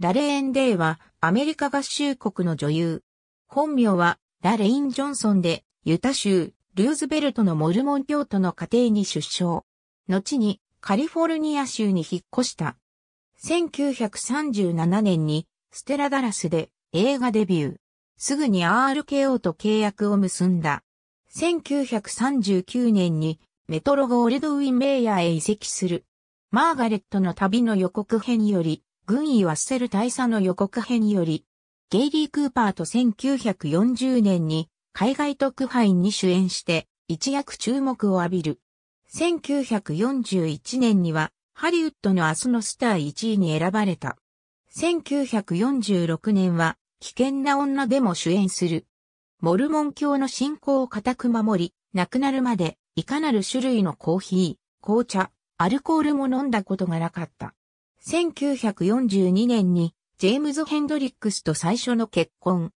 ラレーン・デイはアメリカ合衆国の女優。本名はラレイン・ジョンソンで、ユタ州、ルーズベルトのモルモン教徒の家庭に出生。後にカリフォルニア州に引っ越した。1937年にステラ・ダラスで映画デビュー。すぐに RKO と契約を結んだ。1939年にメトロゴールドウィン・メイヤーへ移籍する。マーガレットの旅の予告編より軍医ワッセル大佐の予告編より、ゲイリー・クーパーと1940年に海外特派員に主演して一躍注目を浴びる。1941年にはハリウッドの明日のスター1位に選ばれた。1946年は危険な女でも主演する。モルモン教の信仰を固く守り、亡くなるまでいかなる種類のコーヒー、紅茶、アルコールも飲んだことがなかった。1942年にジェームズ・ヘンドリックスと最初の結婚。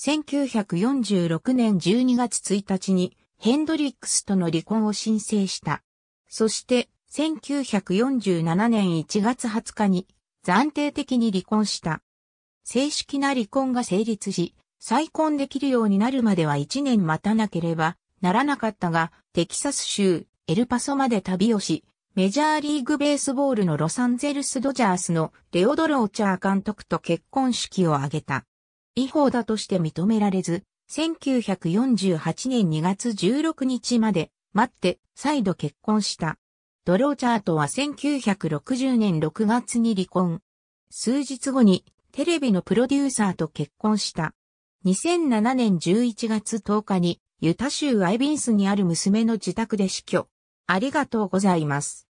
1946年12月1日にヘンドリックスとの離婚を申請した。そして1947年1月20日に暫定的に離婚した。正式な離婚が成立し、再婚できるようになるまでは1年待たなければならなかったが、テキサス州エルパソまで旅をし、メジャーリーグベースボールのロサンゼルスドジャースのレオドローチャー監督と結婚式を挙げた。違法だとして認められず、1948年2月16日まで待って再度結婚した。ドローチャーとは1960年6月に離婚。数日後にテレビのプロデューサーと結婚した。2007年11月10日にユタ州アイビンスにある娘の自宅で死去。ありがとうございます。